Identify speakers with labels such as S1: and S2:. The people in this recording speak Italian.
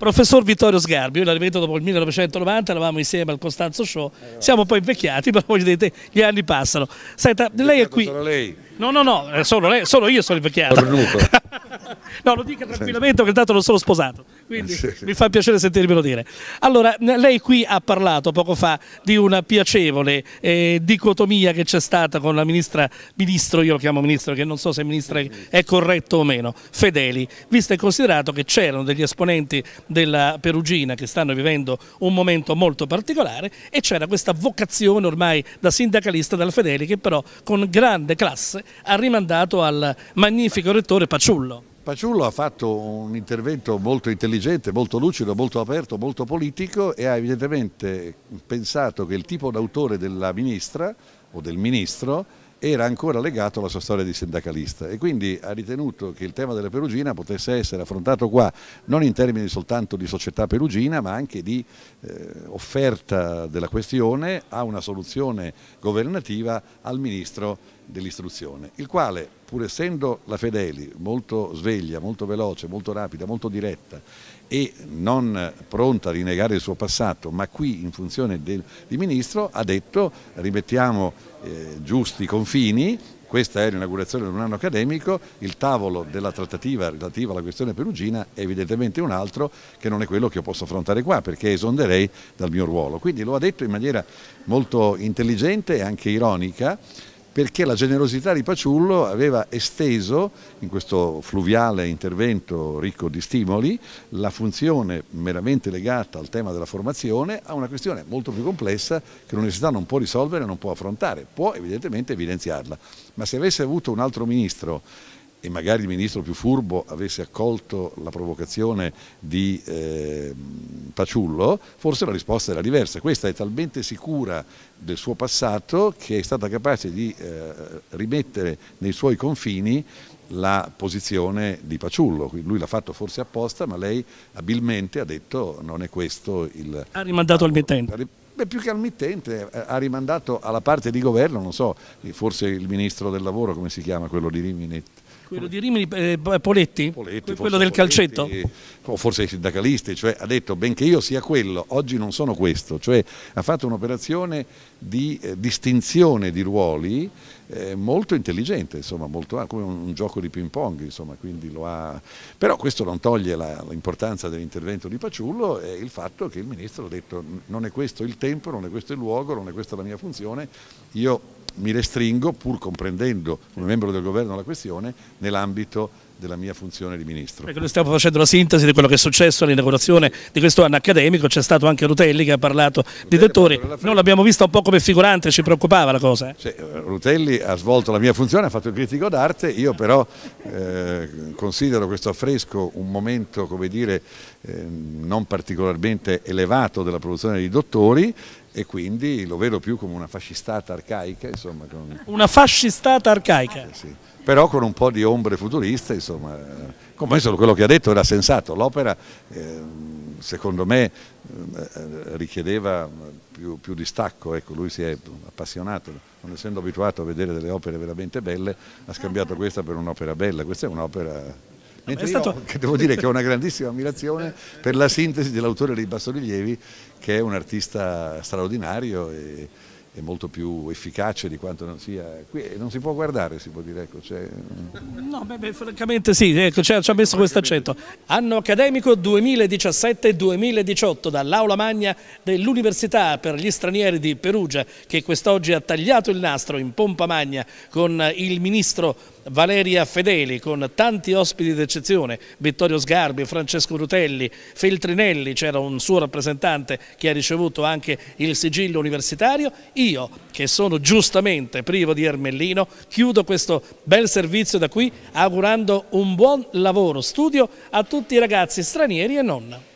S1: Professor Vittorio Sgarbi, io la rivedo dopo il 1990, eravamo insieme al Costanzo Show, eh, siamo poi invecchiati, però voi dire, gli anni passano. Senta, lei è qui... Solo lei? No, no, no, eh, solo, lei, solo io sono invecchiato. No, lo dica tranquillamente che tanto non sono sposato, quindi sì, mi fa piacere sentirmelo dire. Allora, lei qui ha parlato poco fa di una piacevole eh, dicotomia che c'è stata con la ministra, ministro, io lo chiamo ministro che non so se ministra è corretto o meno, Fedeli, visto e considerato che c'erano degli esponenti della Perugina che stanno vivendo un momento molto particolare e c'era questa vocazione ormai da sindacalista dal Fedeli che però con grande classe ha rimandato al magnifico rettore Paciullo.
S2: Paciullo ha fatto un intervento molto intelligente, molto lucido, molto aperto, molto politico e ha evidentemente pensato che il tipo d'autore della ministra o del ministro era ancora legato alla sua storia di sindacalista e quindi ha ritenuto che il tema della Perugina potesse essere affrontato qua non in termini soltanto di società perugina ma anche di eh, offerta della questione a una soluzione governativa al ministro dell'istruzione, il quale, pur essendo la Fedeli molto sveglia, molto veloce, molto rapida, molto diretta e non pronta a rinnegare il suo passato, ma qui in funzione del, di Ministro, ha detto rimettiamo eh, giusti i confini questa è l'inaugurazione di un anno accademico, il tavolo della trattativa relativa alla questione perugina è evidentemente un altro che non è quello che io posso affrontare qua perché esonderei dal mio ruolo. Quindi lo ha detto in maniera molto intelligente e anche ironica perché la generosità di Paciullo aveva esteso in questo fluviale intervento ricco di stimoli la funzione meramente legata al tema della formazione a una questione molto più complessa che l'università non può risolvere, non può affrontare, può evidentemente evidenziarla. Ma se avesse avuto un altro ministro e magari il ministro più furbo avesse accolto la provocazione di eh, Paciullo, forse la risposta era diversa. Questa è talmente sicura del suo passato che è stata capace di eh, rimettere nei suoi confini la posizione di Paciullo. Lui l'ha fatto forse apposta, ma lei abilmente ha detto non è questo il...
S1: Ha rimandato al mittente. Beh, più che al mittente,
S2: eh, ha rimandato alla parte di governo, non so, forse il ministro del lavoro, come si chiama quello di Riminetti.
S1: Quello di Rimini eh, Poletti? Poletti quello del Poletti, calcetto?
S2: O forse i sindacalisti, cioè ha detto benché io sia quello, oggi non sono questo, cioè ha fatto un'operazione di eh, distinzione di ruoli eh, molto intelligente, insomma, molto, ah, come un, un gioco di ping pong, insomma, ha... però questo non toglie l'importanza dell'intervento di Paciullo e il fatto che il Ministro ha detto non è questo il tempo, non è questo il luogo, non è questa la mia funzione, io mi restringo, pur comprendendo come membro del governo la questione, nell'ambito della mia funzione di ministro.
S1: Perché ecco, noi stiamo facendo la sintesi di quello che è successo all'inaugurazione di questo anno accademico, c'è stato anche Rutelli che ha parlato di dettori, noi l'abbiamo vista un po' come figurante, ci preoccupava la cosa. Eh? Sì, eh,
S2: Rutelli ha svolto la mia funzione, ha fatto il critico d'arte, io però eh, considero questo affresco un momento, come dire, eh, non particolarmente elevato della produzione di dottori e quindi lo vedo più come una fascistata arcaica. Insomma, con...
S1: Una fascistata arcaica? Eh, sì
S2: però con un po' di ombre futuriste, insomma, come solo quello che ha detto era sensato, l'opera ehm, secondo me ehm, richiedeva più, più distacco, ecco, lui si è appassionato, non essendo abituato a vedere delle opere veramente belle, ha scambiato questa per un'opera bella, questa è un'opera Mentre stato... io, devo dire che ho una grandissima ammirazione per la sintesi dell'autore dei bassorilievi, che è un artista straordinario e, è molto più efficace di quanto non sia qui eh, non si può guardare si può dire ecco, cioè...
S1: no beh, beh, francamente sì ecco, cioè, ci ha messo questo accento anno accademico 2017-2018 dall'aula magna dell'università per gli stranieri di Perugia che quest'oggi ha tagliato il nastro in pompa magna con il ministro Valeria Fedeli con tanti ospiti d'eccezione, Vittorio Sgarbi, Francesco Rutelli, Feltrinelli, c'era un suo rappresentante che ha ricevuto anche il sigillo universitario, io che sono giustamente privo di ermellino chiudo questo bel servizio da qui augurando un buon lavoro, studio a tutti i ragazzi stranieri e nonna.